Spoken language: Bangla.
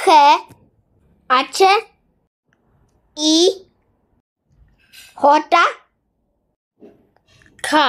খ আছে ই হটা খা